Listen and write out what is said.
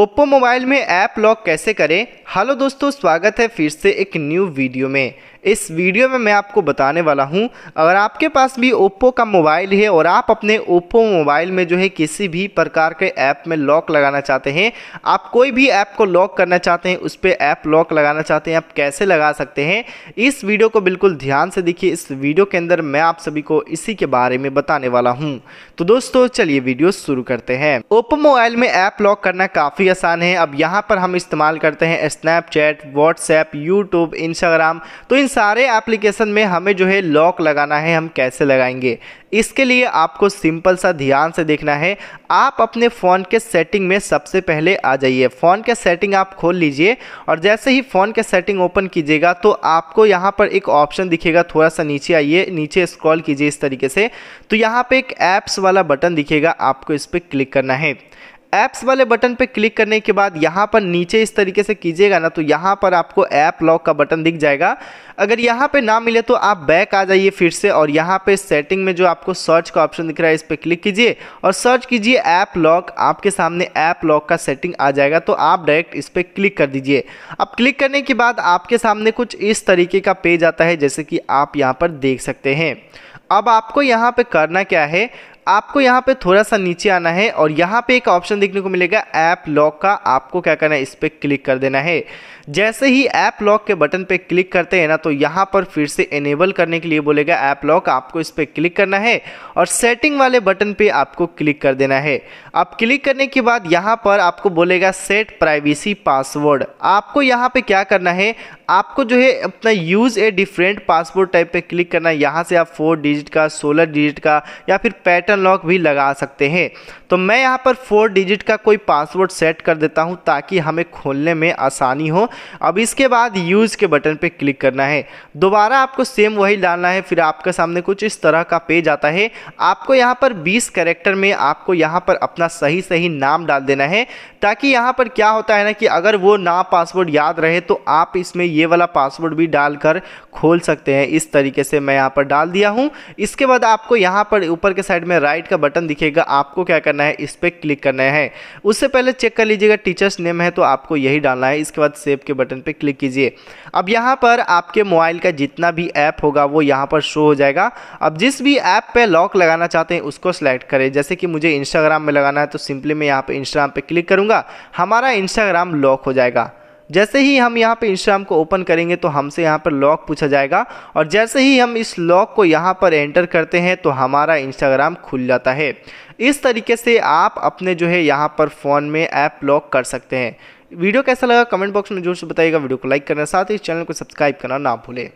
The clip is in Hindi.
ओप्पो मोबाइल में ऐप लॉक कैसे करें हेलो दोस्तों स्वागत है फिर से एक न्यू वीडियो में इस वीडियो में मैं आपको बताने वाला हूं अगर आपके पास भी ओप्पो का मोबाइल है और आप अपने ओप्पो मोबाइल में जो है किसी भी प्रकार के ऐप में लॉक लगाना चाहते हैं आप कोई भी ऐप को लॉक करना चाहते हैं उस पर ऐप लॉक लगाना चाहते हैं आप कैसे लगा सकते हैं इस वीडियो को बिल्कुल ध्यान से देखिए इस वीडियो के अंदर मैं आप सभी को इसी के बारे में बताने वाला हूँ तो दोस्तों चलिए वीडियो शुरू करते हैं ओप्पो मोबाइल में ऐप लॉक करना काफ़ी आसान है अब यहाँ पर हम इस्तेमाल करते हैं स्नैपचैट व्हाट्सएप यूट्यूब इंस्टाग्राम तो इन सारे एप्लीकेशन में हमें जो है लॉक लगाना है हम कैसे लगाएंगे इसके लिए आपको सिंपल सा ध्यान से देखना है आप अपने फ़ोन के सेटिंग में सबसे पहले आ जाइए फ़ोन के सेटिंग आप खोल लीजिए और जैसे ही फ़ोन के सेटिंग ओपन कीजिएगा तो आपको यहाँ पर एक ऑप्शन दिखेगा थोड़ा सा नीचे आइए नीचे स्क्रॉल कीजिए इस तरीके से तो यहाँ पे एक ऐप्स वाला बटन दिखेगा आपको इस पर क्लिक करना है ऐप्स वाले बटन पे क्लिक करने के बाद यहाँ पर नीचे इस तरीके से कीजिएगा ना तो यहाँ पर आपको ऐप लॉक का बटन दिख जाएगा अगर यहाँ पे ना मिले तो आप बैक आ जाइए फिर से और यहाँ पे सेटिंग में जो आपको सर्च का ऑप्शन दिख रहा है इस पर क्लिक कीजिए और सर्च कीजिए ऐप लॉक आपके सामने ऐप लॉक का सेटिंग आ जाएगा तो आप डायरेक्ट इस पर क्लिक कर दीजिए अब क्लिक करने के बाद आपके सामने कुछ इस तरीके का पेज आता है जैसे कि आप यहाँ पर देख सकते हैं अब आपको यहाँ पे करना क्या है आपको यहाँ पे थोड़ा सा नीचे आना है और यहाँ पे एक ऑप्शन देखने को मिलेगा ऐप लॉक का आपको क्या करना है इस पर क्लिक कर देना है जैसे ही ऐप लॉक के बटन पे क्लिक करते हैं ना तो यहाँ पर फिर से इनेबल करने के लिए बोलेगा ऐप लॉक आपको इस पर क्लिक करना है और सेटिंग वाले बटन पे आपको क्लिक कर देना है अब क्लिक करने के बाद यहाँ पर आपको बोलेगा सेट प्राइवेसी पासवर्ड आपको यहाँ पे क्या करना है आपको जो है अपना use a different password type पे क्लिक करना है यहाँ से आप फोर डिजिट का सोलह डिजिट का या फिर पैटर्न पैटर्न लॉक भी लगा सकते हैं तो मैं यहाँ पर फोर डिजिट का कोई पासवर्ड सेट कर देता हूँ ताकि हमें खोलने में आसानी हो अब इसके बाद यूज़ के बटन पर क्लिक करना है दोबारा आपको सेम वही डालना है फिर आपके सामने कुछ इस तरह का पेज आता है आपको यहाँ पर बीस करेक्टर में आपको यहाँ पर अपना सही सही नाम डाल देना है ताकि यहाँ पर क्या होता है ना कि अगर वो ना पासवर्ड याद रहे तो आप इसमें ये वाला पासवर्ड भी डालकर खोल सकते हैं इस तरीके से मैं यहाँ पर डाल दिया हूँ इसके बाद आपको यहाँ पर ऊपर के साइड में राइट का बटन दिखेगा आपको क्या करना है इस पर क्लिक करना है उससे पहले चेक कर लीजिएगा टीचर्स नेम है तो आपको यही डालना है इसके बाद सेव के बटन पर क्लिक कीजिए अब यहाँ पर आपके मोबाइल का जितना भी ऐप होगा वो यहाँ पर शो हो जाएगा अब जिस भी ऐप पर लॉक लगाना चाहते हैं उसको सेलेक्ट करें जैसे कि मुझे इंस्टाग्राम में लगाना है तो सिंपली मैं यहाँ पर इंस्टाग्राम पर क्लिक करूँगा हमारा इंस्टाग्राम लॉक हो जाएगा जैसे ही हम यहाँ पे इंस्टाग्राम को ओपन करेंगे तो हमसे यहाँ पर लॉक पूछा जाएगा और जैसे ही हम इस लॉक को यहाँ पर एंटर करते हैं तो हमारा इंस्टाग्राम खुल जाता है इस तरीके से आप अपने जो है यहाँ पर फ़ोन में ऐप लॉक कर सकते हैं वीडियो कैसा लगा कमेंट बॉक्स में जोर से बताइएगा वीडियो को लाइक करना साथ ही चैनल को सब्सक्राइब करना ना भूलें